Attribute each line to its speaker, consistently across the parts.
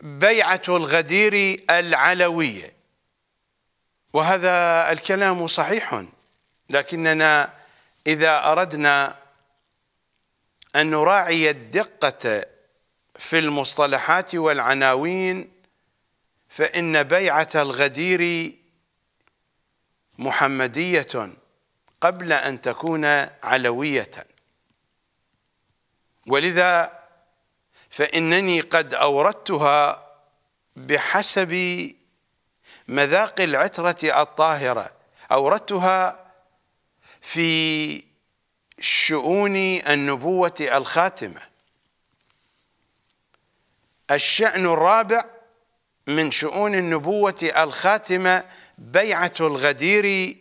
Speaker 1: بيعة الغدير العلوية وهذا الكلام صحيح لكننا إذا أردنا أن نراعي الدقة في المصطلحات والعناوين فإن بيعة الغدير محمدية قبل أن تكون علوية ولذا فإنني قد أوردتها بحسب مذاق العترة الطاهرة أوردتها في شؤون النبوة الخاتمة الشأن الرابع من شؤون النبوة الخاتمة بيعة الغدير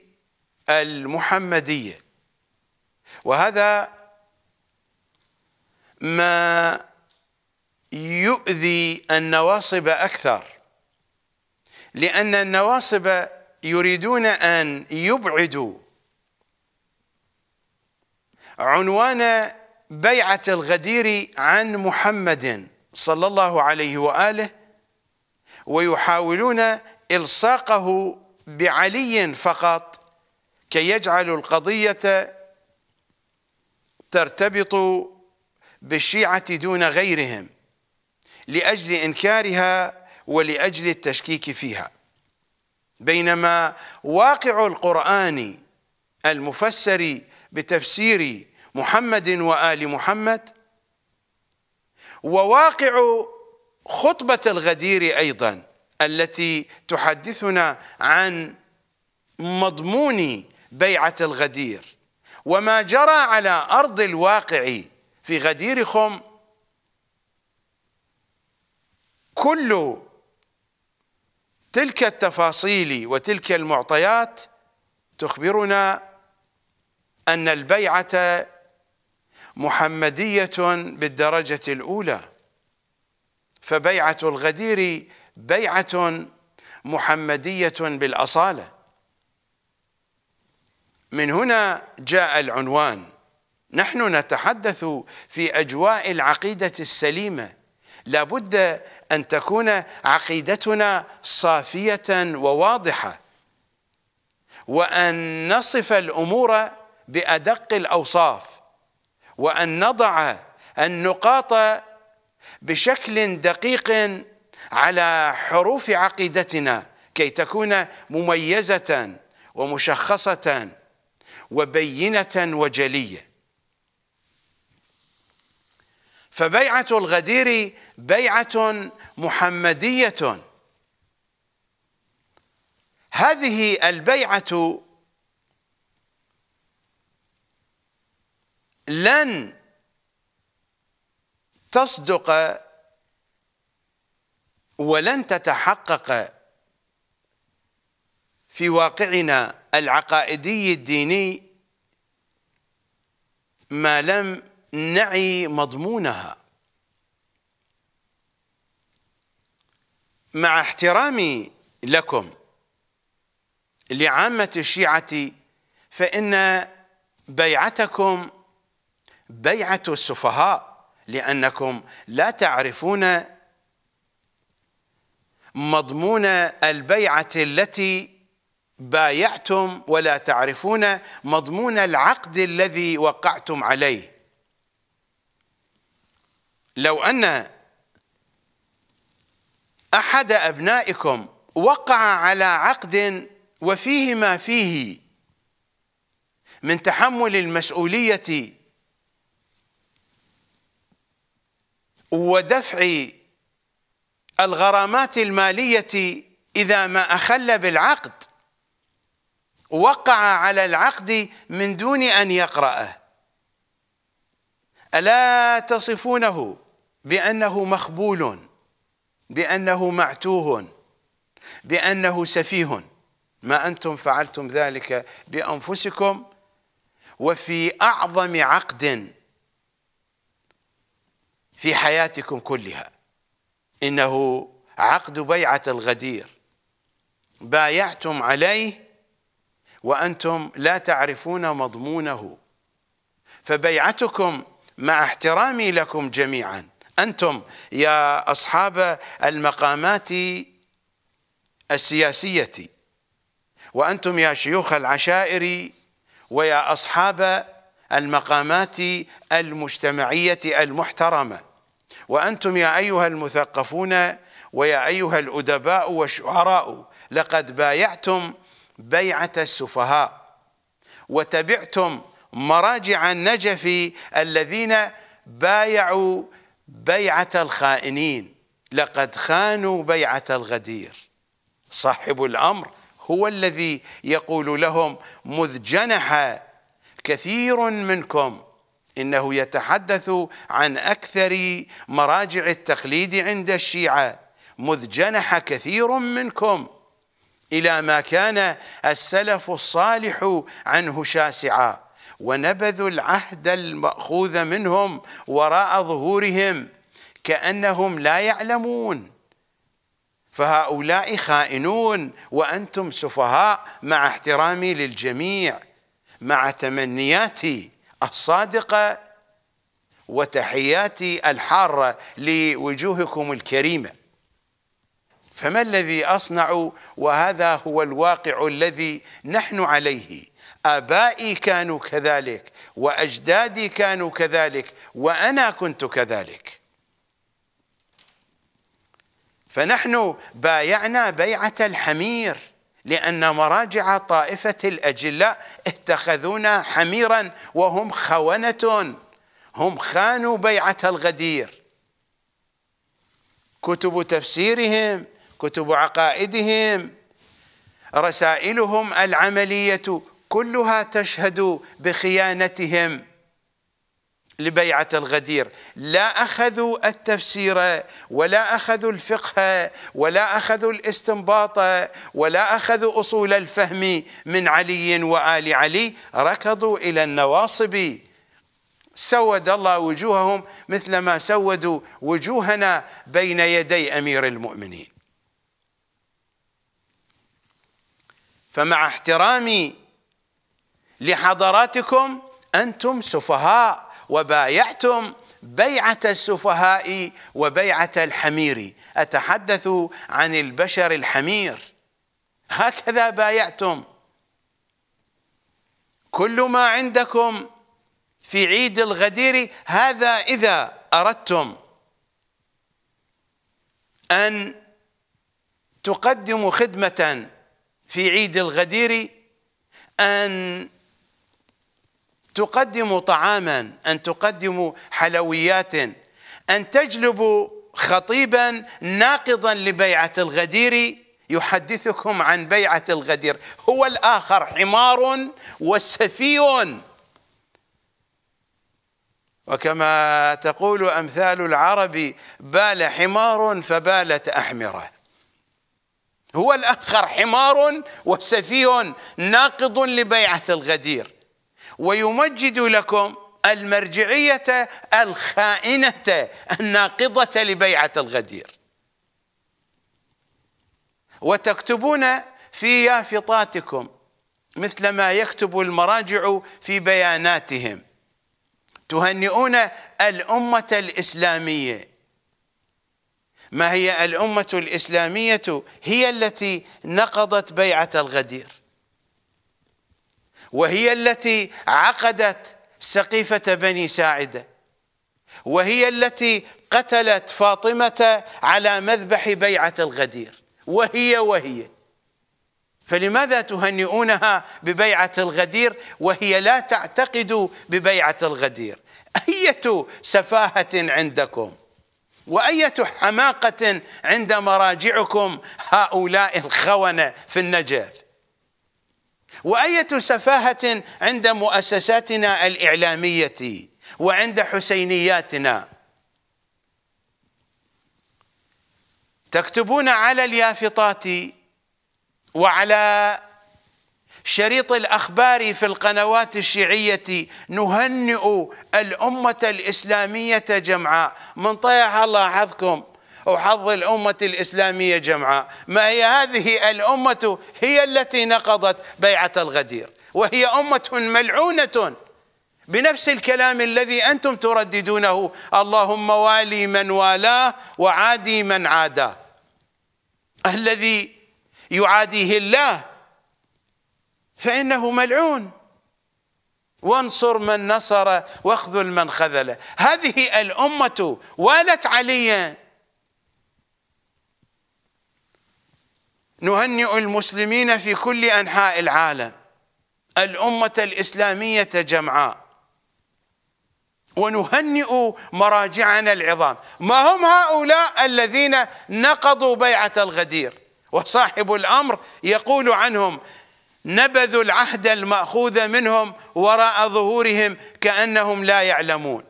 Speaker 1: المحمدية وهذا ما يؤذي النواصب أكثر لأن النواصب يريدون أن يبعدوا عنوان بيعة الغدير عن محمد صلى الله عليه وآله ويحاولون إلصاقه بعلي فقط كي يجعلوا القضية ترتبط بالشيعة دون غيرهم لأجل إنكارها ولأجل التشكيك فيها بينما واقع القرآن المفسر بتفسير محمد وآل محمد وواقع خطبة الغدير أيضا التي تحدثنا عن مضمون بيعة الغدير وما جرى على أرض الواقع في غدير خم كل تلك التفاصيل وتلك المعطيات تخبرنا أن البيعة محمدية بالدرجة الأولى فبيعة الغدير بيعة محمدية بالأصالة من هنا جاء العنوان نحن نتحدث في أجواء العقيدة السليمة لابد أن تكون عقيدتنا صافية وواضحة وأن نصف الأمور بأدق الأوصاف وأن نضع النقاط بشكل دقيق على حروف عقيدتنا كي تكون مميزة ومشخصة وبينة وجلية فبيعة الغدير بيعة محمدية هذه البيعة لن تصدق ولن تتحقق في واقعنا العقائدي الديني ما لم نعي مضمونها مع احترامي لكم لعامة الشيعة فإن بيعتكم بيعة السفهاء لأنكم لا تعرفون مضمون البيعة التي بايعتم ولا تعرفون مضمون العقد الذي وقعتم عليه لو أن أحد أبنائكم وقع على عقد وفيه ما فيه من تحمل المسؤولية ودفع الغرامات المالية إذا ما أخل بالعقد وقع على العقد من دون أن يقرأه ألا تصفونه بأنه مخبول بأنه معتوه بأنه سفيه ما أنتم فعلتم ذلك بأنفسكم وفي أعظم عقد في حياتكم كلها إنه عقد بيعة الغدير بايعتم عليه وأنتم لا تعرفون مضمونه فبيعتكم مع احترامي لكم جميعاً أنتم يا أصحاب المقامات السياسية وأنتم يا شيوخ العشائر ويا أصحاب المقامات المجتمعية المحترمة وأنتم يا أيها المثقفون ويا أيها الأدباء والشعراء لقد بايعتم بيعة السفهاء وتبعتم مراجع النجف الذين بايعوا بيعة الخائنين لقد خانوا بيعة الغدير صاحب الأمر هو الذي يقول لهم مذ جنح كثير منكم إنه يتحدث عن أكثر مراجع التقليد عند الشيعة مذ جنح كثير منكم إلى ما كان السلف الصالح عنه شاسعاً ونبذوا العهد المأخوذ منهم وراء ظهورهم كأنهم لا يعلمون فهؤلاء خائنون وأنتم سفهاء مع احترامي للجميع مع تمنياتي الصادقة وتحياتي الحارة لوجوهكم الكريمة فما الذي أصنع وهذا هو الواقع الذي نحن عليه آبائي كانوا كذلك وأجدادي كانوا كذلك وأنا كنت كذلك فنحن بايعنا بيعة الحمير لأن مراجع طائفة الأجلاء اتخذونا حميرا وهم خونة هم خانوا بيعة الغدير كتب تفسيرهم كتب عقائدهم رسائلهم العملية كلها تشهد بخيانتهم لبيعة الغدير لا أخذوا التفسير ولا أخذوا الفقه ولا أخذوا الاستنباط ولا أخذوا أصول الفهم من علي وآل علي ركضوا إلى النواصب سود الله وجوههم مثلما سودوا وجوهنا بين يدي أمير المؤمنين فمع احترامي لحضراتكم أنتم سفهاء وبايعتم بيعة السفهاء وبيعة الحمير أتحدث عن البشر الحمير هكذا بايعتم كل ما عندكم في عيد الغدير هذا إذا أردتم أن تقدموا خدمة في عيد الغدير أن تقدموا طعاما أن تقدموا حلويات أن تجلبوا خطيبا ناقضا لبيعة الغدير يحدثكم عن بيعة الغدير هو الآخر حمار وسفي وكما تقول أمثال العرب بال حمار فبالت أحمرة هو الآخر حمار وسفي ناقض لبيعة الغدير ويمجد لكم المرجعية الخائنة الناقضة لبيعة الغدير وتكتبون في يافطاتكم مثل ما يكتب المراجع في بياناتهم تهنئون الأمة الإسلامية ما هي الأمة الإسلامية هي التي نقضت بيعة الغدير وهي التي عقدت سقيفة بني ساعدة وهي التي قتلت فاطمة على مذبح بيعة الغدير وهي وهي فلماذا تهنئونها ببيعة الغدير وهي لا تعتقد ببيعة الغدير أية سفاهة عندكم وأية حماقة عند مراجعكم هؤلاء الخونة في النجف وأية سفاهة عند مؤسساتنا الإعلامية وعند حسينياتنا تكتبون على اليافطات وعلى شريط الأخبار في القنوات الشيعية نهنئ الأمة الإسلامية جمعاء من طيح الله حظكم وحظ الأمة الإسلامية جمعاء ما هي هذه الأمة هي التي نقضت بيعة الغدير وهي أمة ملعونة بنفس الكلام الذي أنتم ترددونه اللهم والي من والاه وعادي من عاداه الذي يعاديه الله فإنه ملعون وانصر من نصر واخذل من خذله هذه الأمة والت عليا نهنئ المسلمين في كل أنحاء العالم الأمة الإسلامية جمعاء ونهنئ مراجعنا العظام ما هم هؤلاء الذين نقضوا بيعة الغدير وصاحب الأمر يقول عنهم نبذوا العهد المأخوذ منهم وراء ظهورهم كأنهم لا يعلمون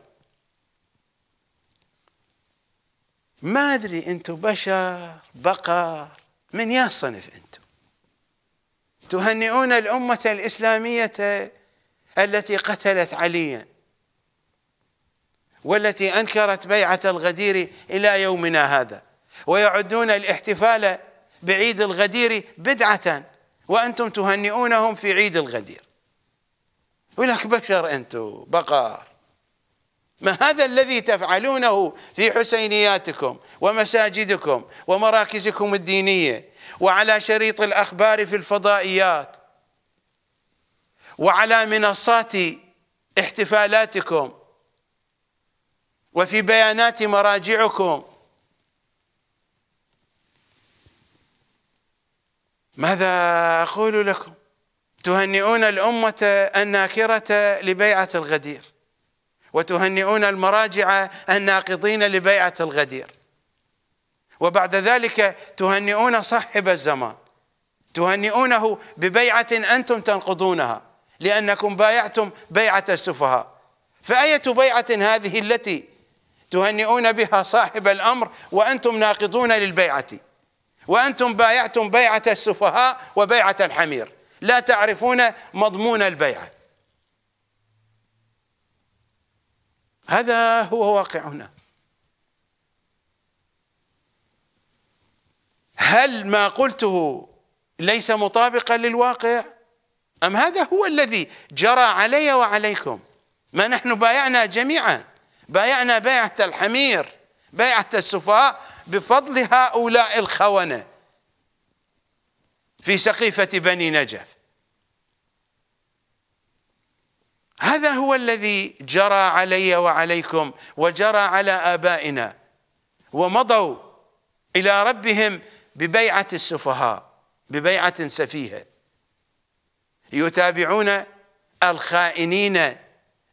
Speaker 1: ما أدري أنتم بشر بقر من يا صنف أنتم تهنئون الأمة الإسلامية التي قتلت عليا والتي أنكرت بيعة الغدير إلى يومنا هذا ويعدون الاحتفال بعيد الغدير بدعة وأنتم تهنئونهم في عيد الغدير ولك بشر أنتم بقر ما هذا الذي تفعلونه في حسينياتكم ومساجدكم ومراكزكم الدينية وعلى شريط الأخبار في الفضائيات وعلى منصات احتفالاتكم وفي بيانات مراجعكم ماذا أقول لكم تهنئون الأمة الناكرة لبيعة الغدير وتهنئون المراجع الناقضين لبيعة الغدير وبعد ذلك تهنئون صاحب الزمان تهنئونه ببيعة أنتم تنقضونها لأنكم بايعتم بيعة السفهاء فأية بيعة هذه التي تهنئون بها صاحب الأمر وأنتم ناقضون للبيعة وأنتم بايعتم بيعة السفهاء وبيعة الحمير لا تعرفون مضمون البيعه هذا هو واقعنا هل ما قلته ليس مطابقا للواقع أم هذا هو الذي جرى علي وعليكم ما نحن بايعنا جميعا بايعنا بيعة الحمير بيعة السفاء بفضل هؤلاء الخونة في سقيفة بني نجف هذا هو الذي جرى علي وعليكم وجرى على آبائنا ومضوا إلى ربهم ببيعة السفهاء ببيعة سفيهة يتابعون الخائنين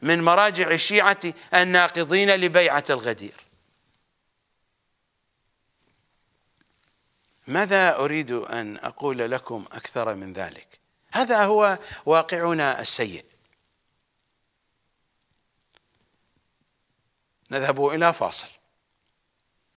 Speaker 1: من مراجع الشيعة الناقضين لبيعة الغدير ماذا أريد أن أقول لكم أكثر من ذلك هذا هو واقعنا السيء نذهب إلى فاصل